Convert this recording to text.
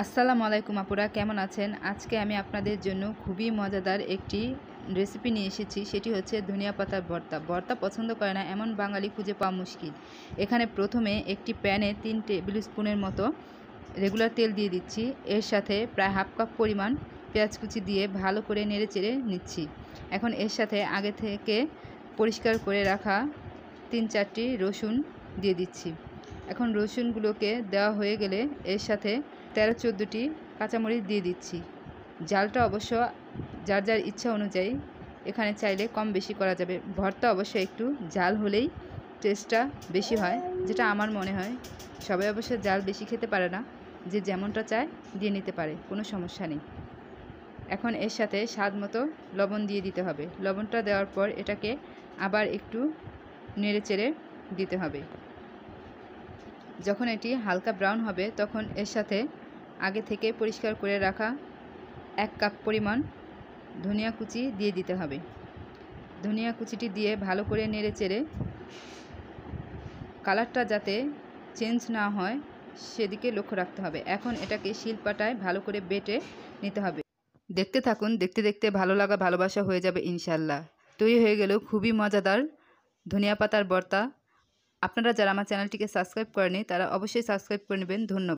আসসালামু আলাইকুম আপুরা কেমন আছেন আজকে আমি আপনাদের জন্য খুবই মজাদার একটি রেসিপি নিয়ে এসেছি সেটি হচ্ছে ধনিয়া পাতার ভর্তা ভর্তা পছন্দ করে না এমন বাঙালি খুঁজে পাওয়া মুশকিল এখানে প্রথমে একটি প্যানে তিন টেবিল স্পুনের মতো রেগুলার তেল দিয়ে দিচ্ছি এর সাথে প্রায় হাফ কাপ পরিমাণ পেঁয়াজ কুচি দিয়ে ভালো করে নেড়ে চেড়ে নিচ্ছি এখন এর সাথে আগে থেকে পরিষ্কার করে রাখা তিন চারটি রসুন দিয়ে দিচ্ছি এখন রসুনগুলোকে দেওয়া হয়ে গেলে এর সাথে তেরো চোদ্দোটি কাঁচামরিচ দিয়ে দিচ্ছি জালটা অবশ্য যার যার ইচ্ছা অনুযায়ী এখানে চাইলে কম বেশি করা যাবে ভর্তা অবশ্য একটু জাল হলেই টেস্টটা বেশি হয় যেটা আমার মনে হয় সবাই অবশ্য জাল বেশি খেতে পারে না যে যেমনটা চায় দিয়ে নিতে পারে কোনো সমস্যা নেই এখন এর সাথে স্বাদ মতো লবণ দিয়ে দিতে হবে লবণটা দেওয়ার পর এটাকে আবার একটু নেড়ে চেড়ে দিতে হবে যখন এটি হালকা ব্রাউন হবে তখন এর সাথে আগে থেকে পরিষ্কার করে রাখা এক কাপ পরিমাণ ধনিয়া কুচি দিয়ে দিতে হবে ধনিয়া কুচিটি দিয়ে ভালো করে নেড়ে চেড়ে কালারটা যাতে চেঞ্জ না হয় সেদিকে লক্ষ্য রাখতে হবে এখন এটাকে শিলপাটায় ভালো করে বেটে নিতে হবে দেখতে থাকুন দেখতে দেখতে ভালো লাগা ভালোবাসা হয়ে যাবে ইনশাল্লাহ তৈরি হয়ে গেল খুবই মজাদার ধনিয়া পাতার বর্তা আপনারা যারা আমার চ্যানেলটিকে সাবস্ক্রাইব করেনি তারা অবশ্যই সাবস্ক্রাইব করে নেবেন ধন্যবাদ